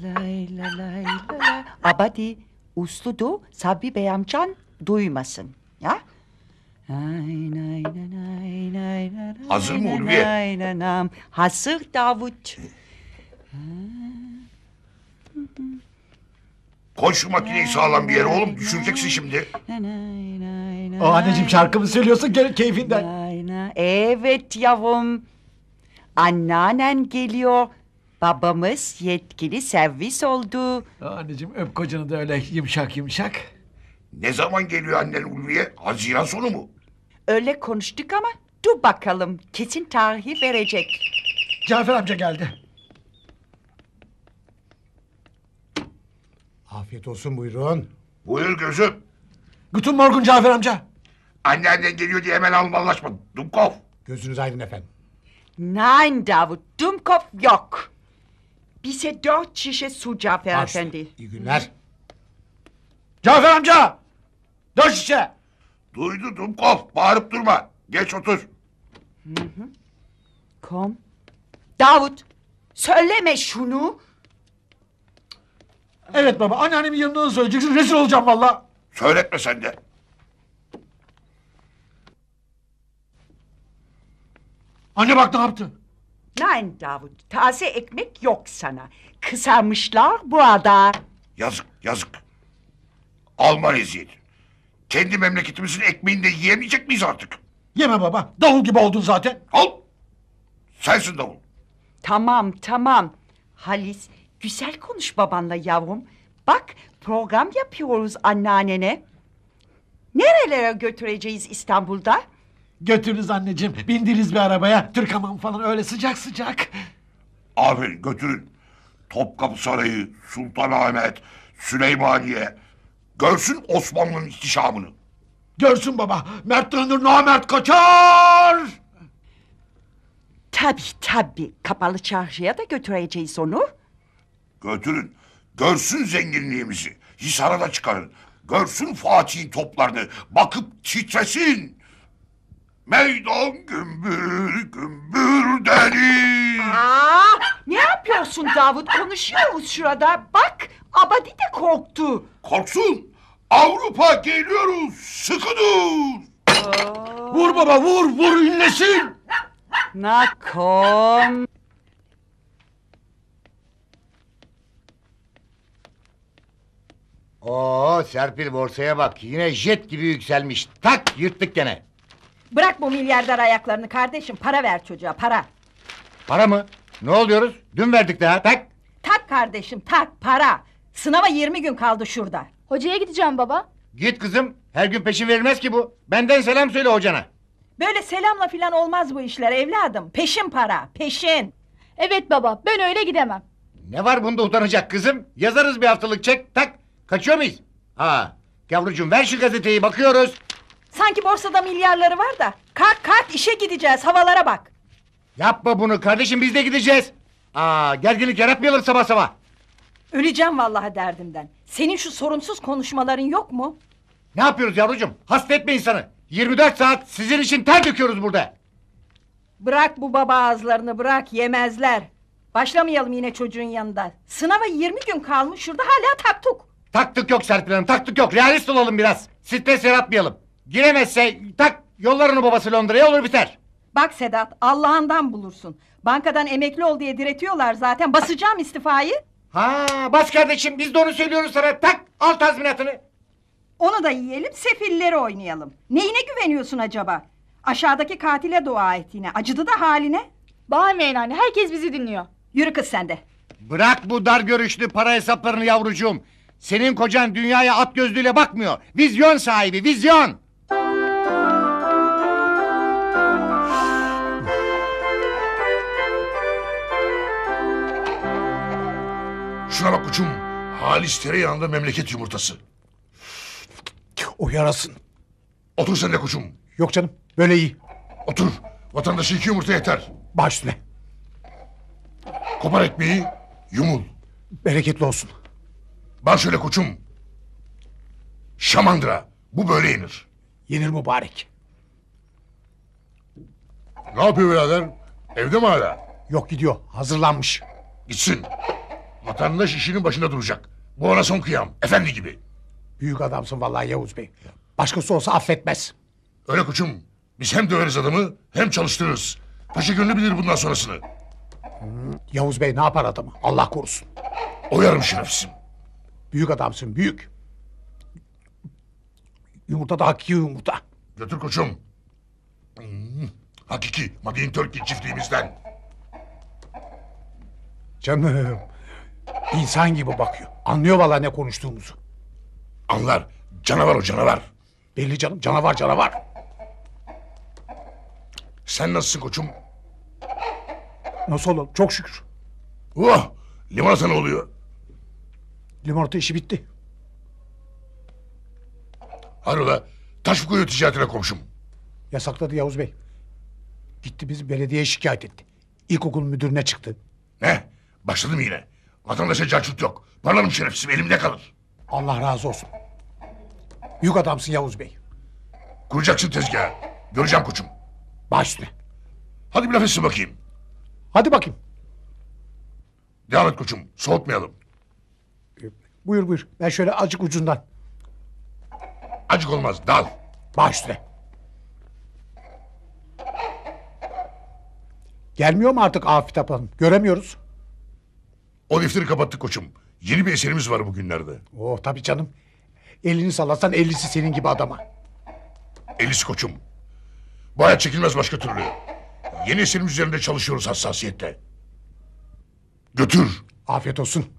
lay lay lay lay lay. Abadi uslu du Sabri Bey duymasın. Ya? Hazır mı Ulviye? Hazır Davut. Koy şu makineyi sağlam bir yere oğlum düşüreceksin şimdi. Aa, anneciğim şarkı söylüyorsun gene keyfinden. Evet yavrum. Anneannen geliyor. Babamız yetkili servis oldu. Anneciğim öp kocanı da öyle yumuşak yumuşak. Ne zaman geliyor annen Ulviye? Haziran sonu mu? Öyle konuştuk ama dur bakalım kesin tarihi verecek. Cafer amca geldi. Afiyet olsun buyurun. Buyur gözüm. Gütün morgun Cafer amca. Anneannen geliyor diye hemen almalaşma. Dumkov. Gözünüz aydın efendim. Nein Davut, Dumkopf yok. Bize dört şişe su Cafer Baş, Efendi. İyi günler. Cafer amca! Dört şişe! Duydu Dumkov, bağırıp durma. Geç otur. Hı hı. Kom. Davut, söyleme şunu. Evet baba, anneannemin yanında da söyleyeceksin. Rezil olacağım valla. Söyletme sen de. Anne bak ne yaptı? Nein Davut, taze ekmek yok sana. Kısarmışlar bu ada. Yazık, yazık. Alman eziyeti. Kendi memleketimizin ekmeğini de yiyemeyecek miyiz artık? Yeme baba, davul gibi oldun zaten. Al, sensin davul. Tamam, tamam. Halis, güzel konuş babanla yavrum. Bak, program yapıyoruz anneannene. Nerelere götüreceğiz İstanbul'da? Götürünüz anneciğim. bindiriz bir arabaya. Türk hamamı falan öyle sıcak sıcak. Aferin götürün. Topkapı Sarayı, Sultanahmet, Süleymaniye. Görsün Osmanlı'nın ihtişamını. Görsün baba. Mert dönür namert kaçar. Tabi tabi. Kapalı çarşıya da götüreceğiz onu. Götürün. Görsün zenginliğimizi. Hisara da çıkarın. Görsün Fatih'in toplarını. Bakıp titresin. Meydan gümbür gümbür deriz. Aa, ne yapıyorsun Davut? Konuşuyoruz şurada. Bak abadi de korktu. Korksun. Avrupa geliyoruz. Sıkı dur. Vur baba vur vur inlesin. Nakon. Oo Serpil borsaya bak yine jet gibi yükselmiş. Tak yırttık gene. Bırak bu milyarder ayaklarını kardeşim. Para ver çocuğa para. Para mı? Ne oluyoruz? Dün verdik daha tak. Tak kardeşim tak para. Sınava 20 gün kaldı şurada. Hocaya gideceğim baba. Git kızım. Her gün peşin verilmez ki bu. Benden selam söyle hocana. Böyle selamla filan olmaz bu işler evladım. Peşin para peşin. Evet baba ben öyle gidemem. Ne var bunda utanacak kızım? Yazarız bir haftalık çek tak. Kaçıyor muyuz? Ha, yavrucuğum ver şu gazeteyi bakıyoruz. Sanki borsada milyarları var da. Kalk kalk işe gideceğiz havalara bak. Yapma bunu kardeşim biz de gideceğiz. Aa gerginlik yaratmayalım sabah sabah. Öleceğim vallahi derdimden. Senin şu sorumsuz konuşmaların yok mu? Ne yapıyoruz yavrucuğum? Hasta etme insanı. 24 saat sizin için ter döküyoruz burada. Bırak bu baba ağızlarını bırak yemezler. Başlamayalım yine çocuğun yanında. Sınava 20 gün kalmış şurada hala taktuk. Taktık yok Serpil Hanım taktık yok. Realist olalım biraz. Stres yaratmayalım. Giremezse tak yollarını babası Londra'ya olur biter. Bak Sedat Allah'ından bulursun. Bankadan emekli ol diye diretiyorlar zaten. Basacağım istifayı. Ha bas kardeşim biz de onu söylüyoruz sana. Tak al tazminatını. Onu da yiyelim sefilleri oynayalım. Neyine güveniyorsun acaba? Aşağıdaki katile dua et yine. Acıdı da haline. Bağırmayın anne herkes bizi dinliyor. Yürü kız sen de. Bırak bu dar görüşlü para hesaplarını yavrucuğum. Senin kocan dünyaya at gözlüğüyle bakmıyor. Vizyon sahibi, vizyon. Şuna bak kuçum, Halis tereyağında memleket yumurtası. O yarasın. Otur sen de kuçum. Yok canım böyle iyi. Otur. Vatandaşı iki yumurta yeter. Baş üstüne. Kopar ekmeği yumul. Bereketli olsun. Baş şöyle kuçum, Şamandıra. Bu böyle yenir. Yenir mübarek. Ne yapıyor birader? Evde mi hala? Yok gidiyor hazırlanmış. Gitsin. Vatandaş işinin başında duracak. Bu ona son kıyam. Efendi gibi. Büyük adamsın vallahi Yavuz Bey. Başkası olsa affetmez. Öyle koçum. Biz hem döveriz adamı hem çalıştırırız. Paşa gönlü bilir bundan sonrasını. Hmm, Yavuz Bey ne yapar adamı? Allah korusun. Oyarım şerefsizim. Büyük adamsın büyük. Yumurta da hakiki yumurta. Götür koçum. Hmm, hakiki Magin Turkey çiftliğimizden. Canım. İnsan gibi bakıyor. Anlıyor valla ne konuştuğumuzu. Anlar. Canavar o canavar. Belli canım canavar canavar. Sen nasılsın koçum? Nasıl olalım? Çok şükür. Oh! Limonata ne oluyor? Limonata işi bitti. Harola taş koyuyor ticaretine komşum. Yasakladı Yavuz Bey. Gitti biz belediyeye şikayet etti. İlkokul müdürüne çıktı. Ne? Başladı mı yine? Vatandaşa cacut yok. Varalım şerefsizim elimde kalır. Allah razı olsun. Yük adamsın Yavuz Bey. Kuracaksın tezgahı. Göreceğim koçum. Başla. Hadi bir laf etsin bakayım. Hadi bakayım. Devam et koçum. Soğutmayalım. Buyur buyur. Ben şöyle acık ucundan. Acık olmaz. Dal. Başla. Gelmiyor mu artık Afit Hanım? Göremiyoruz. O defteri kapattık koçum. Yeni bir eserimiz var bugünlerde. Oh tabii canım. Elini sallatsan ellisi senin gibi adama. Ellisi koçum. Bu hayat çekilmez başka türlü. Yeni eserimiz üzerinde çalışıyoruz hassasiyette. Götür. Afiyet olsun.